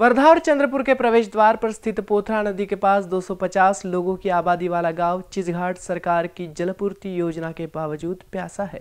वर्धा और चंद्रपुर के प्रवेश द्वार पर स्थित पोथरा नदी के पास 250 लोगों की आबादी वाला गांव चिजघाट सरकार की जलपूर्ति योजना के बावजूद प्यासा है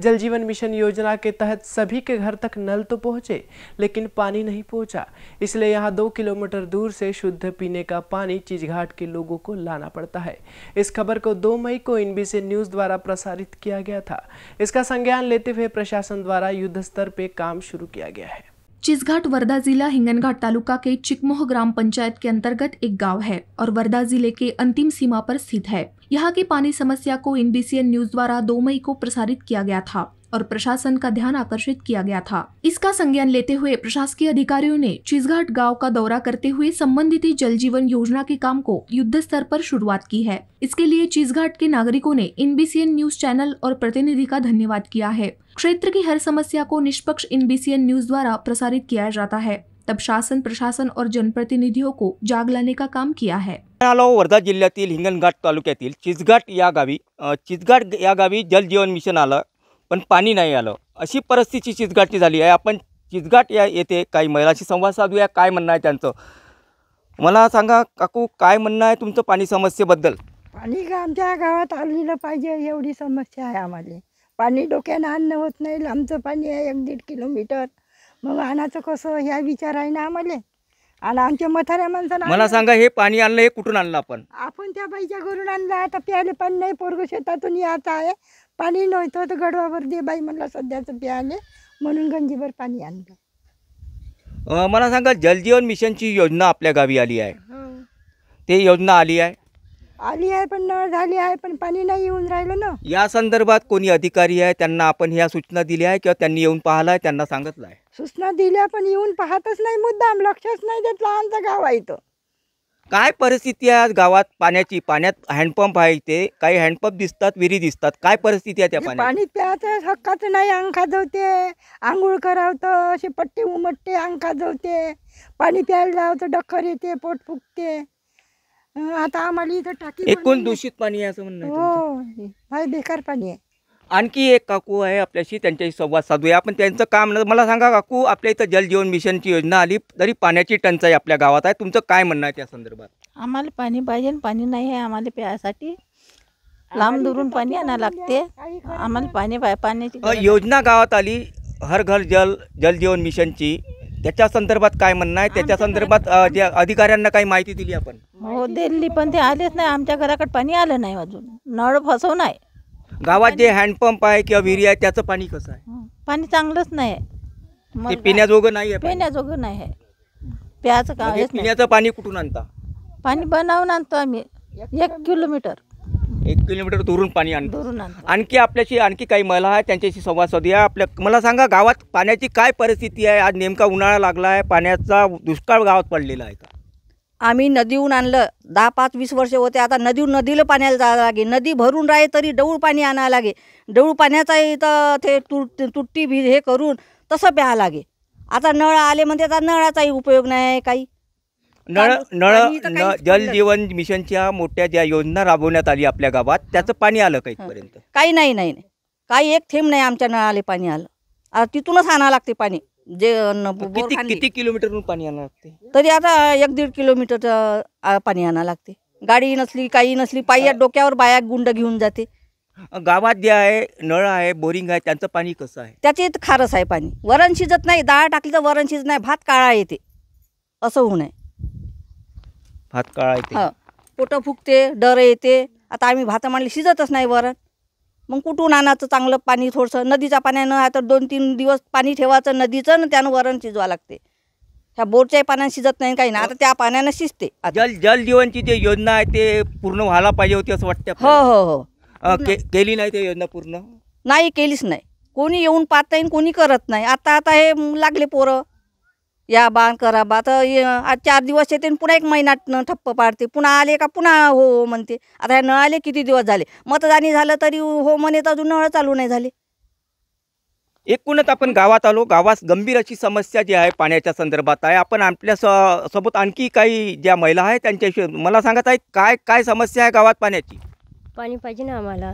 जल जीवन मिशन योजना के तहत सभी के घर तक नल तो पहुंचे लेकिन पानी नहीं पहुंचा इसलिए यहां दो किलोमीटर दूर से शुद्ध पीने का पानी चिजघाट के लोगों को लाना पड़ता है इस खबर को दो मई को इनबी से न्यूज द्वारा प्रसारित किया गया था इसका संज्ञान लेते हुए प्रशासन द्वारा युद्ध स्तर पर काम शुरू किया गया है चिसघाट वर्धा जिला हिंगनघाट तालुका के चिकमोह ग्राम पंचायत के अंतर्गत एक गांव है और वर्धा जिले के अंतिम सीमा पर स्थित है यहाँ की पानी समस्या को एनबीसीएन न्यूज द्वारा दो मई को प्रसारित किया गया था और प्रशासन का ध्यान आकर्षित किया गया था इसका संज्ञान लेते हुए प्रशासकीय अधिकारियों ने चीजघाट गाँव का दौरा करते हुए संबंधित जल जीवन योजना के काम को युद्ध स्तर आरोप शुरुआत की है इसके लिए चीजघाट के नागरिकों ने एन न्यूज चैनल और प्रतिनिधि का धन्यवाद किया है क्षेत्र की हर समस्या को निष्पक्ष एन न्यूज द्वारा प्रसारित किया जाता है तब शासन प्रशासन और जनप्रतिनिधियों को जाग लाने का काम किया है वर्धा जिल्ह्यातील हिंगणघाट तालुक्यातील चिजघाट या गावी चिजघाट या गावी जल जीवन मिशन आलं पण पाणी नाही आलं अशी परिस्थिती चिचघाटची झाली आहे आपण चिचघाट या येते काही महिलाशी संवाद साधूया काय म्हणणं आहे त्यांचं मला सांगा काकू काय म्हणणं आहे तुमचं पाणी समस्येबद्दल पाणी का आमच्या गावात आलेलं पाहिजे एवढी समस्या आहे आम्हाला पाणी डोक्यानं आणणं होत नाही लांबचं पाणी आहे एक दीड किलोमीटर मग आणायचं कसं ह्या विचार आहे ना आम्हाला आणि आमच्या मथाऱ्या माणसाला मला सांगा हे पाणी आणलं हे कुठून आणलं आपण आपण त्या बाईच्या घरून आणलं आता प्यायला पाणी नाही पोरग शेतातून यायचं आहे पाणी नव्हतं तर गडवावर दे बाई म्हणलं सध्याचं प्याले म्हणून गंजीवर पाणी आणलं मला सांगा जलजीवन मिशनची योजना आपल्या गावी आली आहे ते योजना आली आहे आली आहे पण नळ झाली आहे पण पाणी नाही येऊन राहिलं ना या संदर्भात कोणी अधिकारी आहे त्यांना आपण ह्या सूचना दिल्या आहे किंवा त्यांनी येऊन पाहिलं त्यांना सांगितलं आहे सूचना दिल्या पण येऊन पाहतच नाही मुद्दाम लक्षच नाही देत लहानचं गाव आहे इथं काय परिस्थिती आहे आज गावात पाण्याची पाण्यात हँडपंप आहे इथे काही हँडपंप दिसतात विहिरी दिसतात काय परिस्थिती आहे त्या पाणी प्यायचं हक्काचं नाही अंग खाजवते आंघोळ करावतं असे पट्टे उमटते अंग खाजवते पाणी प्यायला लावतं डक्कर येते पोट फुगते आता आम्हाला इथं टाकी एकूण दूषित पाणी आहे असं म्हणणं हो बेकार पाणी आहे आणखी एक काकू आहे आपल्याशी त्यांच्याशी संवाद साधूया आपण त्यांचं काम मला सांगा काकू आपल्या इथं जलजीवन मिशनची योजना आली तरी पाण्याची टंचाई आपल्या गावात आहे तुमचं काय म्हणणं आहे त्या संदर्भात आम्हाला पाणी पाहिजे पाणी नाही आहे आम्हाला प्यायसाठी लांब दुरून पाणी आणायला लागते आम्हाला पाणी पाहिजे पाण्याची योजना गावात आली हर घर जल जलजीवन मिशनची त्याच्या संदर्भात काय म्हणणं आहे त्याच्या संदर्भात जे अधिकाऱ्यांना काही माहिती दिली आपण हो दिल्ली पण ते आलेच नाही आमच्या घराकडे पाणी आलं नाही अजून नळ फसवून आहे गावात जे हँडपंप आहे किंवा विहिरी आहे त्याचं पाणी कसं आहे पाणी चांगलंच नाही आहे. ते पिण्याजोगं नाही आहे पिण्याजोगं नाही आहे प्यायचं काय पिण्याचं पाणी कुठून आणता पाणी बनवून आणतो आम्ही एक किलोमीटर एक किलोमीटर दुरून पाणी आणतो आणखी आपल्याशी आणखी काही महिला आहे त्यांच्याशी संवाद साधूया आपल्या मला सांगा गावात पाण्याची काय परिस्थिती आहे आज नेमका उन्हाळा लागला आहे पाण्याचा दुष्काळ गावात पडलेला आहे का आम्ही नदीहून आणलं दहा पाच वीस वर्ष होते आता नदीहून नदीला पाण्याला जावं लागे नदी भरून राहे तरी डवळ पाणी आणावं लागे डवूळ पाण्याचाही तर ते तुट तुट्टी भी हे करून तसं प्यावं लागे आता नळ आले म्हणजे आता नळाचाही उपयोग नाही काही नळ नळ न जल जीवन मिशनच्या मोठ्या ज्या योजना राबवण्यात आली आपल्या गावात त्याचं पाणी आलं काहीपर्यंत काही नाही नाही काही एक थेंब नाही आमच्या नळाले पाणी आलं आता तिथूनच आणावं लागते पाणी जे किती किलोमीटर पाणी आणा लागते तरी आता एक दीड किलोमीटर पाणी आणा लागते गाडी नसली काही नसली पायी डोक्यावर बाया गुंड घेऊन जाते गावात जे आहे नळ आहे बोरिंग आहे त्यांचं पाणी कसं आहे त्याचे खारस आहे पाणी वरण शिजत नाही दाळ टाकली तर वरण शिजत नाही भात काळा येते असं होऊ नये भात काळा येते पोट पोटं फुगते डर येते आता आम्ही भात मांडली शिजतच नाही वरण मग कुठून आणायचं चांगलं पाणी थोडंसं नदीच्या पाण्यानं आता दोन तीन दिवस पाणी ठेवायचं नदीचं ना त्यानं वरण शिजवा लागते ह्या बोरच्याही पाण्यानं शिजत नाही काही नाही आता त्या पाण्यानं शिजते जल जल जीवनची जे योजना आहे ते पूर्ण व्हायला पाहिजे होती असं वाटतं हो हो हो केली नाही ते योजना पूर्ण नाही केलीच नाही कोणी येऊन पाहत नाही कोणी करत नाही आता आता हे लागले पोरं या बाण करा बा तर आज चार दिवस येते आणि पुन्हा एक महिना ठप्प पाडते पुन्हा आले का पुन्हा हो म्हणते आता हे न आले किती दिवस झाले मतदानी झालं तरी हो म्हणे तर अजून नळ चालू नाही झाले एकूणच आपण गावात आलो गावास गंभीर अशी समस्या जी आहे पाण्याच्या संदर्भात आहे आपण आपल्या स सोबत आणखी काही ज्या महिला आहे त्यांच्याशी मला सांगत आहे काय काय समस्या आहे गावात पाण्याची पाणी पाहिजे ना आम्हाला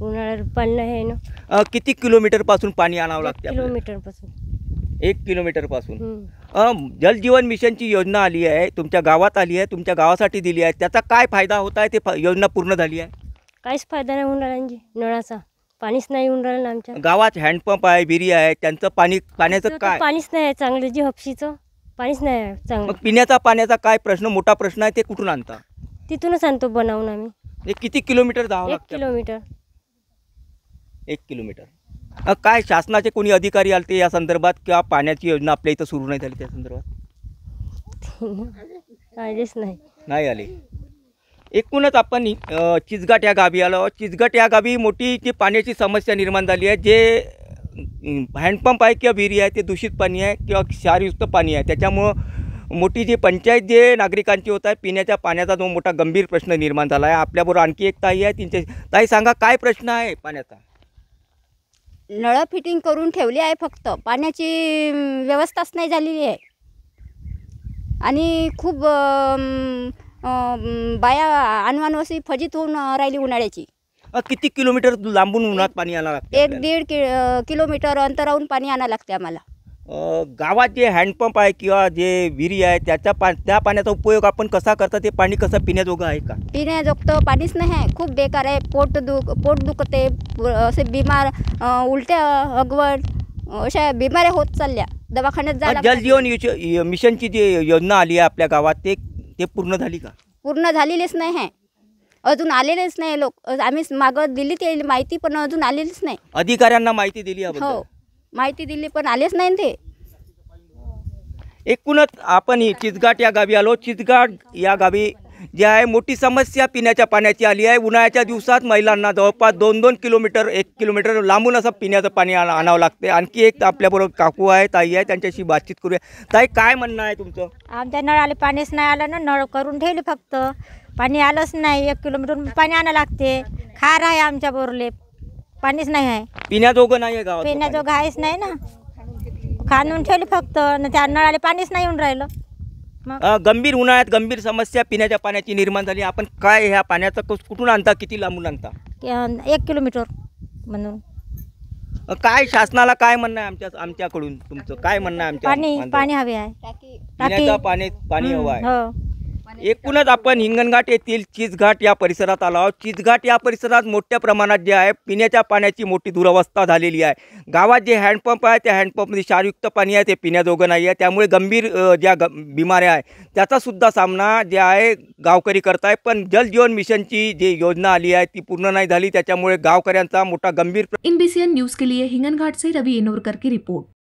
उन्हाळ्यात पाणी आहे ना किती किलोमीटरपासून पाणी आणावं लागतं किलोमीटर पासून एक किलोमीटरपासून जलजीवन मिशनची योजना आली आहे तुमच्या गावात आली आहे तुमच्या गावासाठी दिली आहे त्याचा काय फायदा होत आहे ते योजना पूर्ण झाली आहे काहीच फायदा नाही होऊन राहिला नळाचा पाणीच नाही होऊन राहिला आमच्या गावात हँडपंप आहे बिरी आहे त्यांचं पाणी पाण्याचं काय पाणीच नाही आहे चांगलं जे हपशीचं पाणीच नाही आहे चांगलं पिण्याचा पाण्याचा काय प्रश्न मोठा प्रश्न आहे ते कुठून आणता तिथूनच आणतो बनवून आम्ही किती किलोमीटर जावं एक किलोमीटर एक किलोमीटर काय शासनाचे कोणी अधिकारी आले ते या संदर्भात किंवा पाण्याची योजना आपल्या इथं सुरू नाही झाली त्या संदर्भात आलेच नाही आले एकूणच आपण चिचघाट या गावी आलो चिचघाट या गावी मोठी जी पाण्याची समस्या निर्माण झाली आहे जे हँडपंप आहे किंवा विहिरी आहे ते दूषित पाणी आहे किंवा क्षारयुक्त पाणी आहे त्याच्यामुळं मोठी जी पंचायत जे नागरिकांची होत आहे पिण्याच्या पाण्याचा जो मोठा गंभीर प्रश्न निर्माण झाला आहे आपल्याबरोबर आणखी एक ताई आहे तिचे ताई सांगा काय प्रश्न आहे पाण्याचा नळं फिटिंग करून ठेवली आहे फक्त पाण्याची व्यवस्थाच नाही झालेली आहे आणि खूप बाया अनवानवसी फजित होऊन राहिली उन्हाळ्याची किती किलोमीटर लांबून उन्हात पाणी आणावं लागतं एक दीड कि किलोमीटर अंतराहून पाणी आणावं लागते आम्हाला गावात जे हँडपंप आहे किंवा जे विहिरी आहे त्याच्या त्या पाण्याचा उपयोग आपण कसा करता ते पाणी कसं पिण्याजोगं आहे का पिण्याजोगतं पाणीच नाही आहे खूप बेकार आहे पोट दुख पोट दुखते असे बिमार उलट्या अगवड अशा बिमाऱ्या होत चालल्या दवाखान्यात जा जल जीवन मिशनची जी योजना आली आहे आपल्या गावात ते ते पूर्ण झाली का पूर्ण झालेलीच नाही आहे अजून आलेलेच नाही लोक आम्ही माग दिली ते माहिती पण अजून आलेलीच नाही अधिकाऱ्यांना माहिती दिली हो माहिती दिली पण आलेच नाही ते एकूणच आपण ही चिचघाट या गावी आलो चिचघाट या गावी जी आहे मोठी समस्या पिण्याच्या पाण्याची आली आहे उन्हाळ्याच्या दिवसात महिलांना जवळपास दोन दोन किलोमीटर एक किलोमीटर लांबून असं पिण्याचं पाणी आणावं लागते आणखी एक आपल्याबरोबर काकू आहे ताई आहे त्यांच्याशी बातचीत करूया ताई काय म्हणणं आहे तुमचं आमच्या नळाले पाणीच नाही आलं ना नळ करून ठेवले फक्त पाणी आलंच नाही एक किलोमीटर पाणी आणावं लागते खार आहे आमच्या बोरले पाणीच नाही आहे पिण्याजोगं नाही आहे गावात पिण्याजोगं आहेच नाही ना खाणून ठेवली फक्त त्या नळाला पाणीच नाही येऊन राहिलं गंभीर उन्हाळ्यात गंभीर समस्या पिण्याच्या पाण्याची निर्माण झाली आपण काय ह्या पाण्याचं कुठून आणता किती लांबून आणता एक किलोमीटर म्हणून काय शासनाला काय म्हणणं आहे आमच्या आमच्याकडून तुमचं काय म्हणणं आमच्या पाणी पाणी हवे आहे पाणी पाणी हवं आहे हो. एकूणच आपण हिंगणघाट येथील चिजघाट या परिसरात आलो आहोत चिचघाट या परिसरात मोठ्या प्रमाणात जे आहे पिण्याच्या पाण्याची मोठी दुरवस्था झालेली आहे गावात जे हँडपंप आहे त्या हँडपंपमध्ये क्षारयुक्त पाणी आहे ते पिण्याजोगं नाही आहे त्यामुळे गंभीर ज्या ग बिमाऱ्या आहे त्याचासुद्धा सामना जे आहे गावकरी करत आहे पण जीवन मिशनची जी योजना आली आहे ती पूर्ण नाही झाली त्याच्यामुळे गावकऱ्यांचा मोठा गंभीर एनबीसीएन न्यूज के लिए हिंगणघाट से रवि की रिपोर्ट